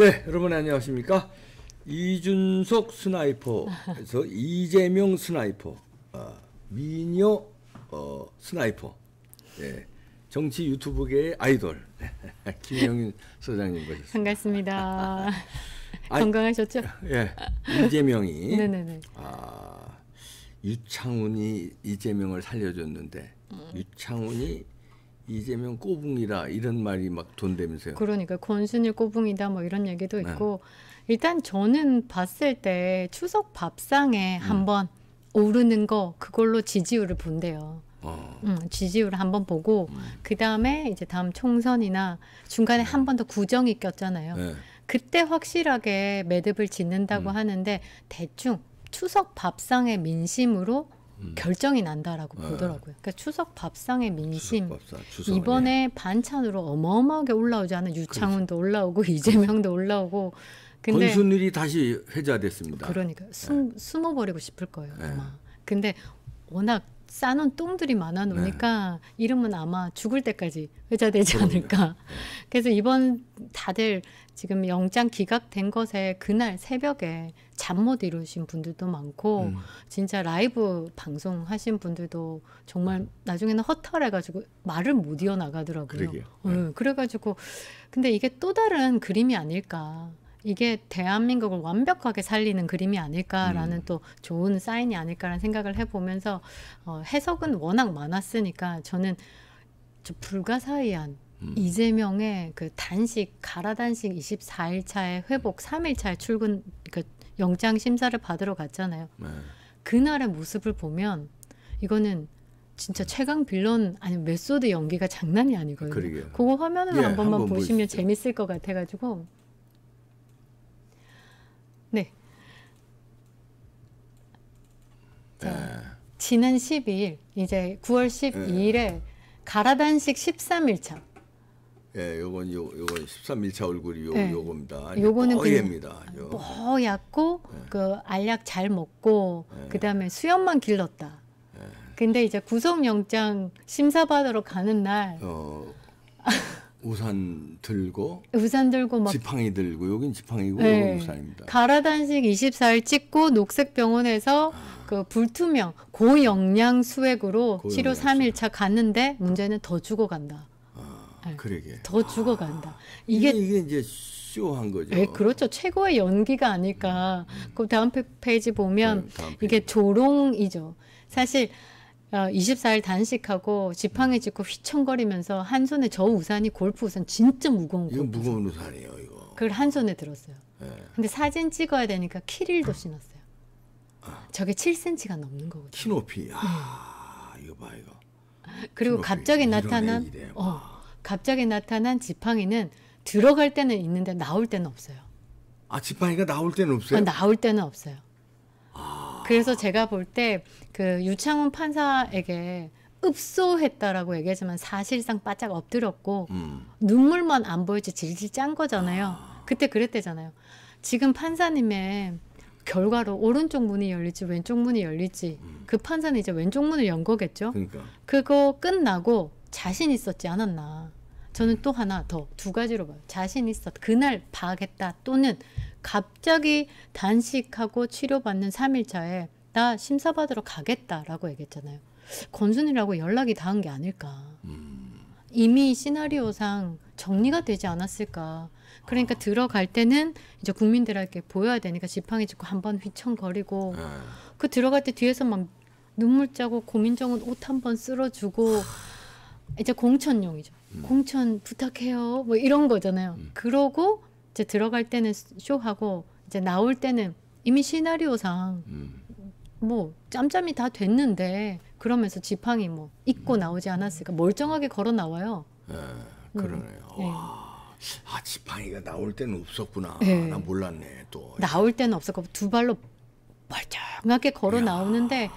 네, 여러분 안녕하십니까? 이준석 스나이퍼에서 이재명 스나이퍼, 어, 미녀 어, 스나이퍼, 예, 정치 유튜브계의 아이돌 김영윤 소장님 모셨습니다. 반갑습니다. 아, 건강하셨죠? 예, 이재명이 네네네. 아, 유창훈이 이재명을 살려줬는데 음. 유창훈이 이재명 꼬붕이라 이런 말이 막 돈대면서요. 그러니까 권순일 꼬붕이다 뭐 이런 얘기도 네. 있고 네. 일단 저는 봤을 때 추석 밥상에 음. 한번 오르는 거 그걸로 지지율을 본대요. 어. 음, 지지율을 한번 보고 음. 그 다음에 이제 다음 총선이나 중간에 네. 한번 더 구정이 꼈잖아요. 네. 그때 확실하게 매듭을 짓는다고 음. 하는데 대충 추석 밥상의 민심으로 음. 결정이 난다라고 아. 보더라고요. 그러니까 추석 밥상의 민심 추석 밥상, 추석, 이번에 예. 반찬으로 어마어마하게 올라오지 않은 유창훈도 그렇죠. 올라오고 그렇죠. 이재명도 올라오고 근데 권순일이 다시 회자됐습니다. 그러니까 숨 예. 숨어버리고 싶을 거예요. 네. 아마. 근데 워낙 싸놓은 똥들이 많아 놓으니까 네. 이름은 아마 죽을 때까지 회자되지 않을까. 네. 그래서 이번 다들 지금 영장 기각된 것에 그날 새벽에 잠 못 이루신 분들도 많고 음. 진짜 라이브 방송 하신 분들도 정말 나중에는 허탈해가지고 말을 못 이어나가더라고요. 네. 네. 그래가지고 근데 이게 또 다른 그림이 아닐까. 이게 대한민국을 완벽하게 살리는 그림이 아닐까라는 음. 또 좋은 사인이 아닐까라는 생각을 해보면서 어, 해석은 워낙 많았으니까 저는 저 불가사의한 음. 이재명의 그 단식 가라 단식 24일차에 회복 3일차에 출근 그 영장 심사를 받으러 갔잖아요. 네. 그날의 모습을 보면 이거는 진짜 음. 최강 빌런 아니 메소드 연기가 장난이 아니거든요. 그러게요. 그거 화면으로 예, 한 번만 한번 보시면 보이시죠. 재밌을 것 같아가지고 네. 네. 지난 12일 이제 9월 12일에 네. 가라단식 13일차. 예, 요건 요 요건 13일차 얼굴이 요 네. 요겁니다. 요거는 뽀얘입니다. 뽀얗고 네. 그 알약 잘 먹고 네. 그다음에 수염만 길렀다. 네. 근데 이제 구속영장 심사받으러 가는 날 어. 우산 들고 우산 들고 막 지팡이 들고 여긴 지팡이고 네. 여긴 우산입니다. 가라 단식 24일 찍고 녹색 병원에서 아. 그 불투명 고영양 수액으로 고영양 치료 3일차 갔는데 문제는 더 죽어간다. 아, 네. 그러게. 더 죽어간다. 아. 이게 이게 이제 쇼한 거죠. 네, 그렇죠. 최고의 연기가 아닐까. 음. 그 다음 페이지 보면 다음 페이지. 이게 조롱이죠. 사실 24일 어, 단식하고 지팡이 짚고 휘청거리면서 한 손에 저 우산이 골프 우산 진짜 무거운 거. 이거 무거운 우산이에요, 이거. 그걸 한 손에 들었어요. 네. 근데 사진 찍어야 되니까 키릴도 신었어요. 저게 7cm가 넘는 거거든요. 키높이. 네. 아, 이거 봐, 이거. 그리고 갑자기 나타난 어, 갑자기 나타난 지팡이는 들어갈 때는 있는데 나올 때는 없어요. 아, 지팡이가 나올 때는 없어요? 어, 나올 때는 없어요. 그래서 제가 볼 때 그 유창훈 판사에게 읍소했다라고 얘기하지만 사실상 바짝 엎드렸고 음. 눈물만 안 보였지 질질 짠 거잖아요. 아. 그때 그랬대잖아요. 지금 판사님의 결과로 오른쪽 문이 열릴지 왼쪽 문이 열릴지 음. 그 판사는 이제 왼쪽 문을 연 거겠죠. 그러니까. 그거 끝나고 자신 있었지 않았나. 저는 또 하나 더 두 가지로 봐요. 자신 있었 그날 파했다 또는 갑자기 단식하고 치료받는 3일차에 나 심사받으러 가겠다라고 얘기했잖아요. 건순이라고 연락이 닿은 게 아닐까. 이미 시나리오상 정리가 되지 않았을까. 그러니까 아. 들어갈 때는 이제 국민들에게 보여야 되니까 지팡이 짚고 한 번 휘청거리고 네. 그 들어갈 때 뒤에서 막 눈물 짜고 고민정은 옷 한 번 쓸어주고 이제 공천용이죠. 음. 공천 부탁해요. 뭐 이런 거잖아요. 음. 그러고 이제 들어갈 때는 쇼하고 이제 나올 때는 이미 시나리오상 음. 뭐 짬짬이 다 됐는데 그러면서 지팡이 뭐 입고 음. 나오지 않았을까 멀쩡하게 걸어 나와요. 예, 네. 그러네요. 음. 와. 아 지팡이가 나올 때는 없었구나. 예. 나 몰랐네 또. 나올 때는 없었고 두 발로 멀쩡하게 걸어 나오는데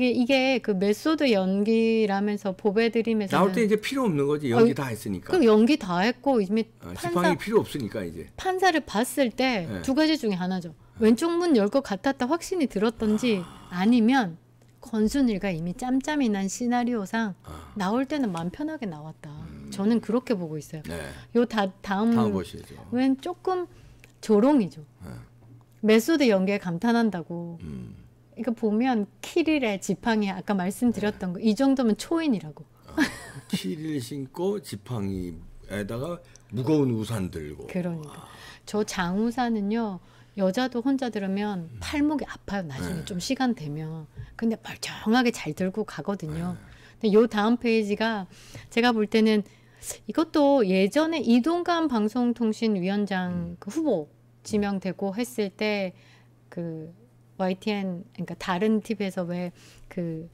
이게, 예, 이게 그 메소드 연기라면서 보배드림에서 나올 때 이제 필요 없는 거지 연기 어, 다 했으니까. 그 연기 다 했고 이미 아, 판사 필요 없으니까 이제 판사를 봤을 때두 예. 네. 가지 중에 하나죠. 예. 왼쪽 문 열 것 같았다 확신이 들었던지 아. 니면 권순일가 이미 짬짬이 난 시나리오상 아. 나올 때는 맘 편하게 나왔다. 음. 저는 그렇게 보고 있어요. 네. 요 다, 다음 웬 조금 조롱이죠. 네. 메소드 연기에 감탄한다고 음. 이거 보면 키릴의 지팡이 아까 말씀드렸던 거 이 정도면 초인이라고. 아, 키릴 신고 지팡이에다가 무거운 우산 들고. 그러니까 와. 아. 저 장우산은요 여자도 혼자 들으면 음. 팔목이 아파요 나중에 네. 좀 시간 되면. 근데 멀쩡하게 잘 들고 가거든요. 네. 근데 요 다음 페이지가 제가 볼 때는 이것도 예전에 이동감 방송통신위원장 음. 그 후보 지명되고 했을 때그 YTN 그러니까 다른 TV에서 왜그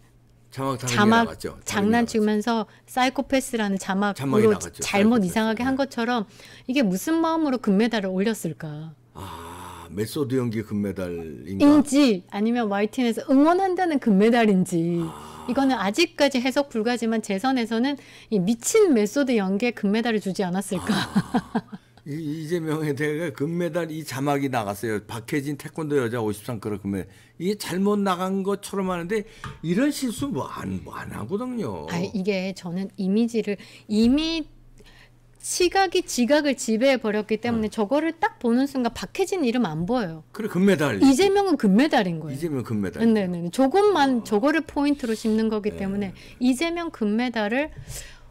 자막 자막 장난치면서 사이코패스라는 자막으로 잘못 사이코패스. 이상하게 한 네. 것처럼 이게 무슨 마음으로 금메달을 올렸을까? 아 메소드 연기 금메달인지 아니면 YTN에서 응원한다는 금메달인지 아. 이거는 아직까지 해석 불가지만 재선에서는 이 미친 메소드 연기에 금메달을 주지 않았을까? 아. 이, 재명에 대해 금메달 이 자막이 나갔어요. 박해진 태권도 여자 53kg 금메달. 이게 잘못 나간 것처럼 하는데 이런 실수 뭐안뭐안 뭐 하거든요. 아, 이게 저는 이미지를 이미 시각이 지각을 지배해 버렸기 때문에 어. 저거를 딱 보는 순간 박해진 이름 안 보여요. 그래 금메달. 이재명은 금메달인 거예요. 이재명 금메달. 네네. 네. 저것만 어. 저거를 포인트로 짚는 거기 네. 때문에 이재명 금메달을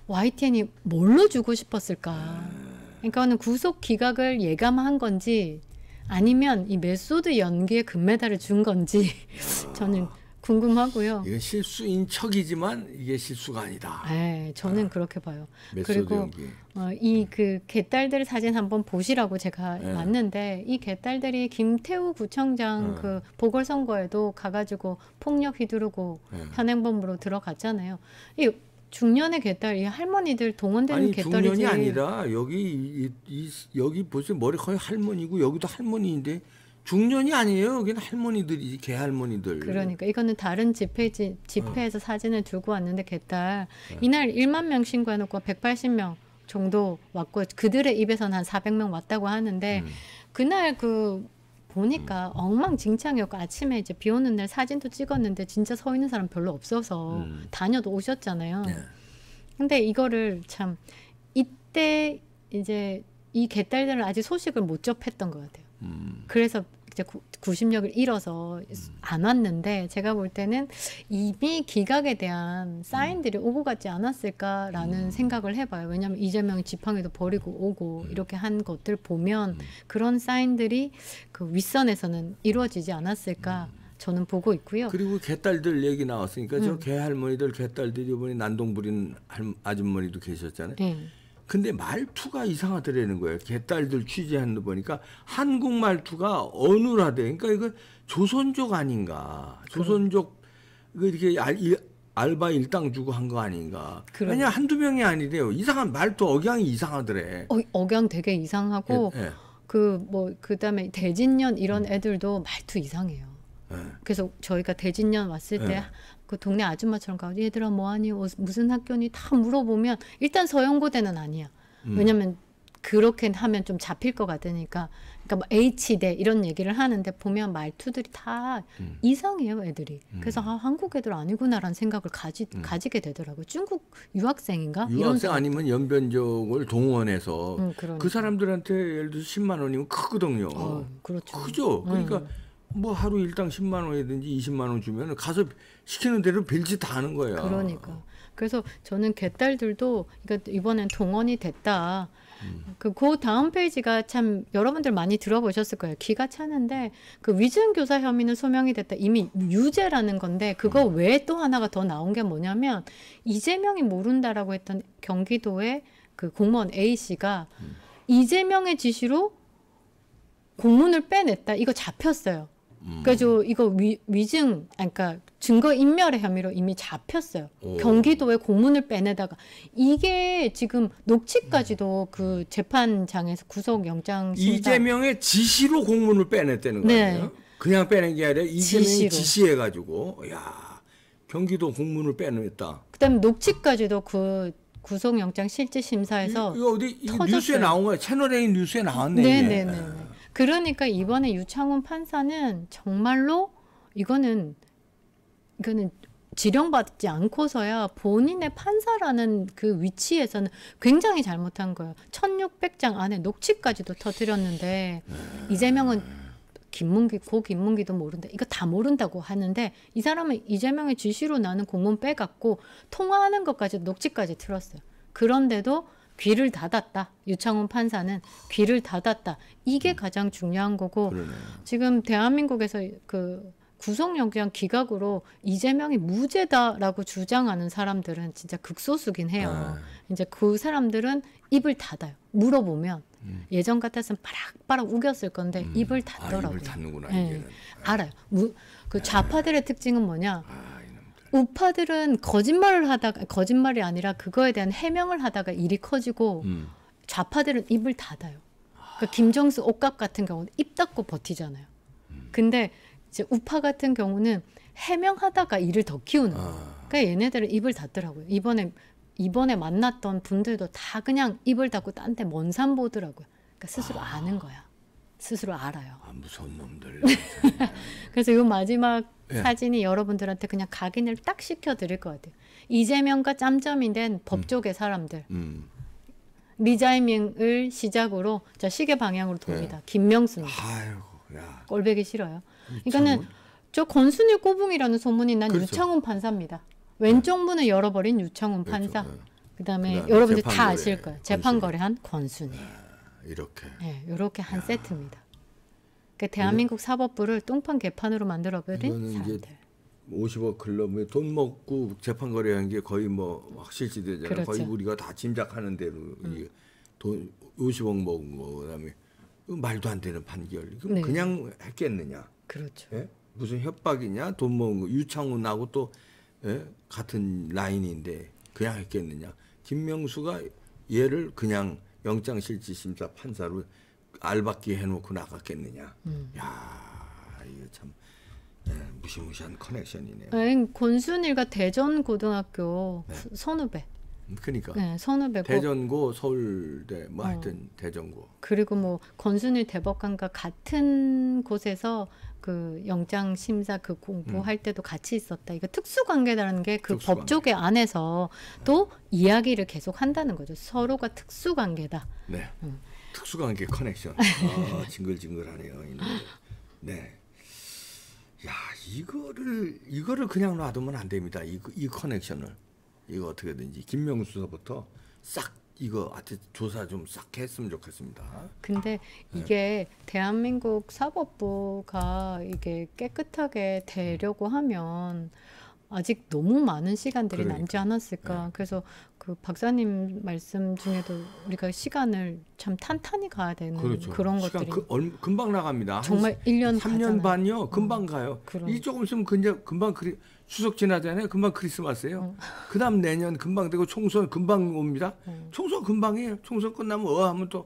YTN이 뭘로 주고 싶었을까? 네. 그러니까는 구속 기각을 예감한 건지 아니면 이 메소드 연기에 금메달을 준 건지 저는 아, 궁금하고요. 이건 실수인 척이지만 이게 실수가 아니다. 네, 저는 아, 그렇게 봐요. 그리고 어, 이그 개딸들 사진 한번 보시라고 제가 네. 봤는데 이 개딸들이 김태우 구청장 네. 그 보궐선거에도 가가지고 폭력 휘두르고 네. 현행범으로 들어갔잖아요. 이 중년의 개딸, 이 할머니들 동원되는 아니, 개딸이 중년이 아니라 여기 이, 이, 여기 보세요 머리 거의 할머니고 여기도 할머니인데 중년이 아니에요. 여기는 할머니들이 개할머니들. 그러니까 이거는 다른 집회 집회에서 어. 사진을 들고 왔는데 개딸 네. 이날 1만 명 신고해놓고 180명 정도 왔고 그들의 입에서는 한 400명 왔다고 하는데 음. 그날 그 보니까 엉망진창이었고 아침에 이제 비 오는 날 사진도 찍었는데 진짜 서 있는 사람 별로 없어서 음. 다녀도 오셨잖아요. 네. 근데 이거를 참 이때 이제 이 개딸들은 아직 소식을 못 접했던 것 같아요. 음. 그래서 진짜 구, 구심력을 잃어서 음. 안 왔는데 제가 볼 때는 이미 기각에 대한 사인들이 음. 오고 가지 않았을까라는 음. 생각을 해봐요. 왜냐하면 이재명 지팡이도 버리고 오고 이렇게 한 것들 보면 그런 사인들이 그 윗선에서는 이루어지지 않았을까. 저는 보고 있고요. 그리고 개딸들 얘기 나왔으니까 음. 저 개할머니들 개딸들이 이번에 난동 부린 할, 아줌머니도 계셨잖아요. 네. 근데 말투가 이상하더라는 거예요. 개딸들 취재하는 거 보니까 한국 말투가 어눌하대. 그러니까 이거 조선족 아닌가. 조선족 그 이렇게 알, 알바 일당 주고 한 거 아닌가. 왜냐 한두 명이 아니래요. 이상한 말투 억양이 이상하더래. 어, 억양 되게 이상하고 예, 예. 그뭐 그다음에 대진년 이런 음. 애들도 말투 이상해요. 네. 그래서 저희가 대진년 왔을 때그 네. 동네 아줌마처럼 가고 얘들아 뭐하니 어, 무슨 학교니 다 물어보면 일단 서영고대는 아니야. 음. 왜냐면 그렇게 하면 좀 잡힐 것 같으니까 그러니까 뭐 H대 이런 얘기를 하는데 보면 말투들이 다 음. 이상해요 애들이 음. 그래서 아 한국 애들 아니구나라는 생각을 가지 음. 가지게 되더라고요 중국 유학생인가 유학생 아니면 연변족을 동원해서 음, 그러니까. 그 사람들한테 예를 들어 10만 원이면 크거든요 어, 그렇죠 크죠 그러니까 음. 뭐 하루 일당 10만 원이든지 20만 원 주면 가서 시키는 대로 빌지 다 하는 거예요 그러니까. 그래서 저는 개딸들도 그러니까 이번엔 동원이 됐다. 그그 음. 그 다음 페이지가 참 여러분들 많이 들어보셨을 거예요. 기가 차는데 그 위증 교사 혐의는 소명이 됐다. 이미 유죄라는 건데 그거 음. 외또 하나가 더 나온 게 뭐냐면 이재명이 모른다라고 했던 경기도의 그 공무원 A 씨가 음. 이재명의 지시로 공문을 빼냈다. 이거 잡혔어요. 음. 그래서 이거 위, 위증, 그러니까 증거 인멸의 혐의로 이미 잡혔어요. 오. 경기도에 고문을 빼내다가 이게 지금 녹취까지도 음. 그 재판장에서 구속 영장 음. 이재명의 지시로 공문을 빼냈다는 거예요. 네. 그냥 빼낸 게 아니라 이재명이 지시해 가지고 야 경기도 공문을 빼냈다. 그다음 에 녹취까지도 그 구속영장 실질 심사에서 이, 거 어디 이 뉴스에 나온 거야 채널 A 뉴스에 나왔네. 네네네. 그러니까 이번에 유창훈 판사는 정말로 이거는 이거는 지령받지 않고서야 본인의 판사라는 그 위치에서는 굉장히 잘못한 거예요. 1600장 안에 녹취까지도 터뜨렸는데 네. 이재명은 김문기 고 김문기도 모른다. 이거 다 모른다고 하는데 이 사람은 이재명의 지시로 나는 공문 빼갖고 통화하는 것까지 녹취까지 틀었어요. 그런데도 귀를 닫았다. 유창훈 판사는 귀를 닫았다. 이게 음. 가장 중요한 거고 그러네요. 지금 대한민국에서 그 구속영장 기각으로 이재명이 무죄다라고 주장하는 사람들은 진짜 극소수긴 해요. 아. 이제 그 사람들은 입을 닫아요. 물어보면 음. 예전 같았으면 바락바락 우겼을 건데 음. 입을 닫더라고요. 아, 입을 닫는구나. 네. 알아요. 무, 그 좌파들의 아. 특징은 뭐냐? 아. 우파들은 거짓말을 하다가 거짓말이 아니라 그거에 대한 해명을 하다가 일이 커지고 음. 좌파들은 입을 닫아요. 그러니까 김정수 옷값 같은 경우는 입 닫고 버티잖아요. 음. 근데 이제 우파 같은 경우는 해명하다가 일을 더 키우는 거예요. 아. 그러니까 얘네들은 입을 닫더라고요. 이번에 이번에 만났던 분들도 다 그냥 입을 닫고 딴 데 먼 산 보더라고요. 그러니까 스스로 아. 아는 거야. 스스로 알아요. 아, 무서운 놈들. 그래서 이 마지막 예. 사진이 여러분들한테 그냥 각인을 딱 시켜드릴 것 같아요. 이재명과 짬짬이 된 음. 법조계 음. 사람들. 음. 리자이밍을 시작으로 자 시계 방향으로 돕니다. 예. 김명수입 아이고, 야. 꼴배기 싫어요. 이거는 저 권순일 꼬붕이라는 소문이 난 그렇죠. 유창훈 판사입니다. 왼쪽 예. 문을 열어버린 유창훈 그렇죠. 판사. 네. 그다음에 여러분들 다 아실 거예요. 재판 거래한 권순일. 네. 이렇게. 네, 예, 이렇게 한 야. 세트입니다. 그 대한민국 사법부를 똥판 개판으로 만들어버린 사람들. 50억 클럽에 뭐 돈 먹고 재판 거래한 게 거의 뭐 확실시되잖아요. 그렇죠. 거의 우리가 다 짐작하는 대로 음. 돈 50억 먹은 거 그다음에 말도 안 되는 판결. 그럼 네. 그냥 했겠느냐? 그렇죠. 예? 무슨 협박이냐? 돈 먹은 거 유창훈하고 또 예? 같은 라인인데 그냥 했겠느냐? 김명수가 얘를 그냥 영장실질심사 판사로 알받기 해놓고 나갔겠느냐. 음. 야 이거 참 네, 무시무시한 커넥션이네요. 아니, 권순일과 대전 고등학교 네. 선후배. 그니까 네, 선후배고 대전고 서울대 뭐 어. 하여튼 대전고 그리고 뭐 건순일 대법관과 같은 곳에서 그 영장 심사 그 공부할 음. 때도 같이 있었다 이거 특수 관계라는 게 그 법조계 안에서 또 이야기를 계속 한다는 거죠 서로가 특수 관계다 네 음. 특수 관계 커넥션 아 징글징글하네요 네. 야 이거를 이거를 그냥 놔두면 안 됩니다. 이, 이 커넥션을. 이거 어떻게든지 김명수서부터 싹 이거 아트 조사 좀 싹 했으면 좋겠습니다. 근데 네. 이게 네. 대한민국 사법부가 이게 깨끗하게 되려고 하면 아직 너무 많은 시간들이 그러니까. 남지 않았을까. 네. 그래서 그 박사님 말씀 중에도 우리가 시간을 참 탄탄히 가야 되는 그렇죠. 그런 그 것들이 그, 얼, 금방 나갑니다. 정말 1년 3년 가잖아요. 반요. 음, 금방 음, 가요. 그런. 이 조금 있으면 그냥 금방 그리, 추석 지나잖아요. 금방 크리스마스예요. 음. 그다음 내년 금방 되고 총선 금방 옵니다. 음. 총선 금방이에요. 총선 끝나면 어 하면 또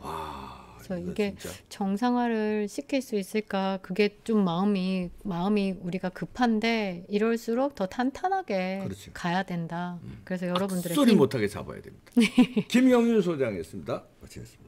와. 그래서 네, 이게 진짜. 정상화를 시킬 수 있을까 그게 좀 마음이 마음이 우리가 급한데 이럴수록 더 탄탄하게 그렇죠. 가야 된다. 음. 그래서 아, 여러분들의 소리 힘... 못하게 잡아야 됩니다. 김영윤 소장이었습니다. 마치겠습니다.